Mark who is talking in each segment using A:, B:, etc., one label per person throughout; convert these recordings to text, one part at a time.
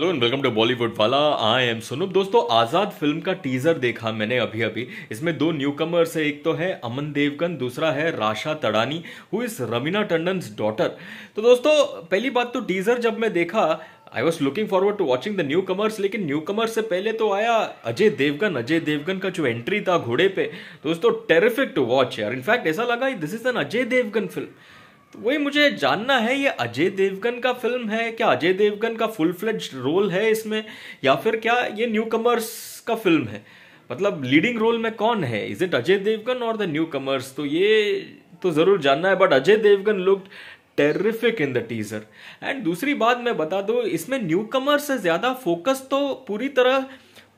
A: hello and welcome to Bollywood वाला I M सुनूप दोस्तों आज़ाद film का टीजर देखा मैंने अभी अभी इसमें दो न्यू कमर्स है एक तो है अमन देवगन दूसरा है Rasha Thadani who is Raveena Tandon daughter तो दोस्तों पहली बात तो टीजर जब मैं देखा I was looking forward to watching the newcomers लेकिन न्यू कमर्स से पहले तो आया अजय देवगन अजय देवगन का जो एंट्री था घोड़े पे दोस्तों टेरिफिक टू वॉच यार इनफैक्ट ऐसा लगा this is an Ajay Devgan film तो वही मुझे जानना है ये अजय देवगन का फिल्म है क्या अजय देवगन का फुल फ्लेज रोल है इसमें या फिर क्या ये न्यू कमर्स का फिल्म है मतलब लीडिंग रोल में कौन है इज इट अजय देवगन और द न्यू कमर्स तो ये तो ज़रूर जानना है but Ajay Devgan look terrific in the teaser and दूसरी बात मैं बता दूँ इसमें न्यू कमर्स से ज़्यादा फोकस तो पूरी तरह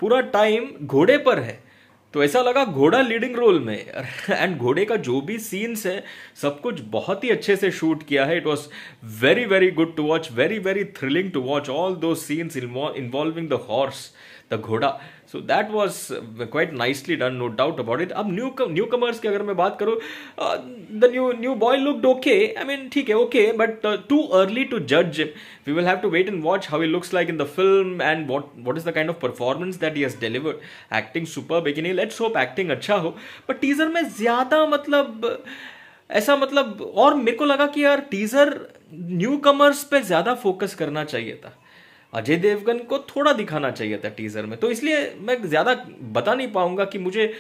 A: पूरा टाइम घोड़े पर है तो ऐसा लगा घोड़ा लीडिंग रोल में एंड घोड़े का जो भी सीन्स है सब कुछ बहुत ही अच्छे से शूट किया है it was very very good to watch very very thrilling to watch although scenes involving the horse the घोड़ा so that was quite nicely done no doubt about it अब न्यू न्यू कमर्स की अगर मैं बात करूँ the new new boy looked okay I mean ठीक है okay but too early to जज we will have to wait and watch how looks like in the film and what what is the kind of performance that he has delivered acting super बेकिन let's hope acting अच्छा हो but teaser में ज़्यादा मतलब ऐसा मतलब और मेरे को लगा कि यार टीजर न्यू कमर्स पर ज़्यादा फोकस करना चाहिए था अजय देवगन को थोड़ा दिखाना चाहिए था टीजर में तो इसलिए मैं ज़्यादा बता नहीं पाऊंगा कि मुझे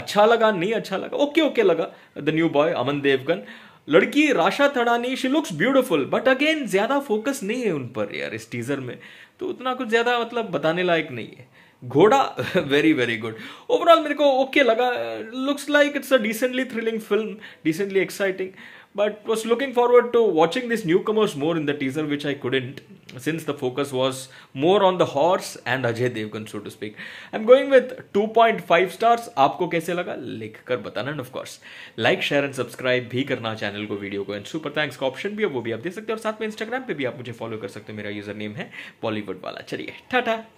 A: अच्छा लगा नहीं अच्छा लगा ओके ओके लगा the new boy Aman Devgan लड़की Rasha Thadani she looks beautiful but again ज़्यादा फोकस नहीं है उन पर यार इस टीज़र में तो उतना कुछ ज़्यादा मतलब बताने लायक नहीं है घोड़ा वेरी वेरी गुड ओवरऑल मेरे को ओके okay लगा looks like it's a decently thrilling film decently exciting but was looking forward to watching this newcomers more in the teaser which I couldn't since the focus was more on the horse and Ajay Devgan so to speak I am going with two point five stars आपको कैसे लगा लिख कर बताना and of course like share and subscribe भी करना channel को video को एंड सुपर थैंक्स का ऑप्शन भी है वो भी आप दे सकते हो और साथ में इंस्टाग्राम पर भी आप मुझे फॉलो कर सकते हैं मेरा यूजर नेम है बॉलीवुड वाला चलिए ठाठा